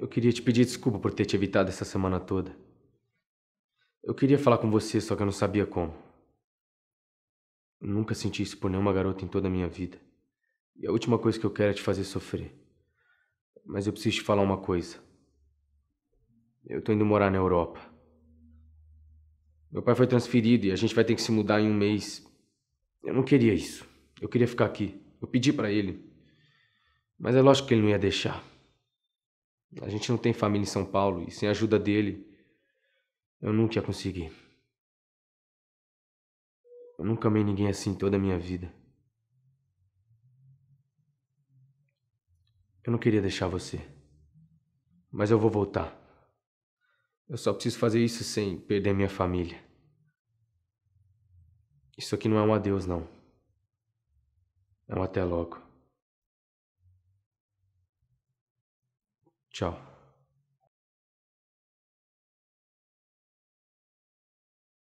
Eu queria te pedir desculpa por ter te evitado essa semana toda. Eu queria falar com você, só que eu não sabia como. Eu nunca senti isso por nenhuma garota em toda a minha vida. E a última coisa que eu quero é te fazer sofrer. Mas eu preciso te falar uma coisa. Eu tô indo morar na Europa. Meu pai foi transferido e a gente vai ter que se mudar em um mês. Eu não queria isso. Eu queria ficar aqui. Eu pedi para ele. Mas é lógico que ele não ia deixar. A gente não tem família em São Paulo e sem a ajuda dele, eu nunca ia conseguir. Eu nunca amei ninguém assim toda a minha vida. Eu não queria deixar você. Mas eu vou voltar. Eu só preciso fazer isso sem perder minha família. Isso aqui não é um adeus, não. É um até logo. Tchau.